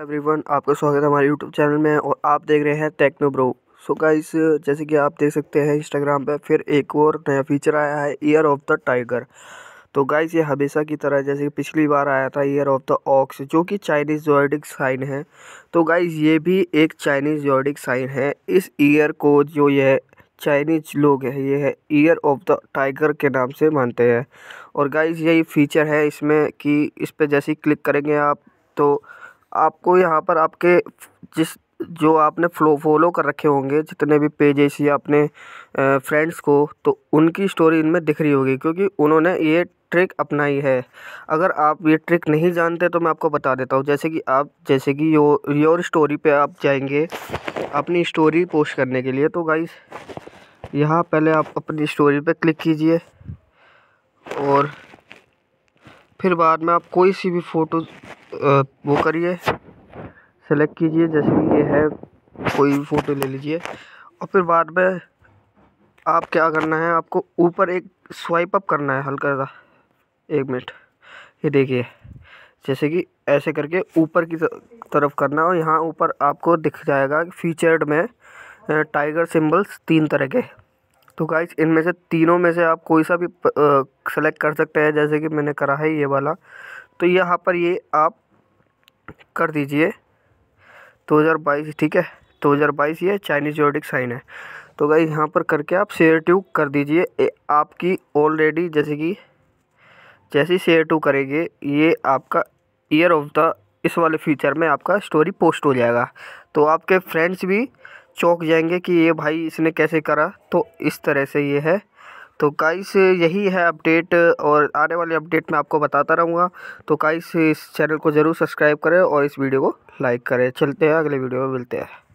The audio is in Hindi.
एवरीवन आपका स्वागत है हमारे यूट्यूब चैनल में और आप देख रहे हैं टेक्नो ब्रो सो गाइस जैसे कि आप देख सकते हैं इंस्टाग्राम पे फिर एक और नया फीचर आया है ईयर ऑफ द टाइगर तो गाइस ये हमेशा की तरह जैसे कि पिछली बार आया था ईयर ऑफ द ऑक्स जो कि चाइनीज़ जोडिक साइन है तो गाइस ये भी एक चाइनीज़ जोडिक साइन है इस ईयर को जो ये चाइनीज लोग हैं ये है ईयर ऑफ द टाइगर के नाम से मानते हैं और गाइज़ यही फीचर है इसमें कि इस पर जैसे ही क्लिक करेंगे आप तो आपको यहाँ पर आपके जिस जो आपने फ्लो फॉलो कर रखे होंगे जितने भी पेजेस या अपने फ्रेंड्स को तो उनकी स्टोरी इनमें दिख रही होगी क्योंकि उन्होंने ये ट्रिक अपनाई है अगर आप ये ट्रिक नहीं जानते तो मैं आपको बता देता हूँ जैसे कि आप जैसे कि यो योर स्टोरी पे आप जाएंगे अपनी स्टोरी पोस्ट करने के लिए तो गाइस यहाँ पहले आप अपनी स्टोरी पर क्लिक कीजिए और फिर बाद में आप कोई सी भी फ़ोटो वो करिए सेलेक्ट कीजिए जैसे ये है कोई भी फ़ोटो ले लीजिए और फिर बाद में आप क्या करना है आपको ऊपर एक स्वाइप अप करना है हल्का सा एक मिनट ये देखिए जैसे कि ऐसे करके ऊपर की तरफ करना और यहाँ ऊपर आपको दिख जाएगा फीचर्ड में टाइगर सिंबल्स तीन तरह के तो गाइस इनमें से तीनों में से आप कोई सा भी सेलेक्ट कर सकते हैं जैसे कि मैंने करा है ये वाला तो यहाँ पर ये आप कर दीजिए 2022 ठीक है 2022 ये चाइनीज जोडिक साइन है तो गाइज़ यहाँ पर करके आप शेयर टू कर दीजिए आपकी ऑलरेडी जैसे कि जैसे शेयर टू करेंगे ये आपका ईयर ऑफ द इस वाले फीचर में आपका स्टोरी पोस्ट हो जाएगा तो आपके फ्रेंड्स भी चौंक जाएंगे कि ये भाई इसने कैसे करा तो इस तरह से ये है तो काइस यही है अपडेट और आने वाले अपडेट में आपको बताता रहूँगा तो काइस इस चैनल को ज़रूर सब्सक्राइब करें और इस वीडियो को लाइक करें चलते हैं अगले वीडियो में मिलते हैं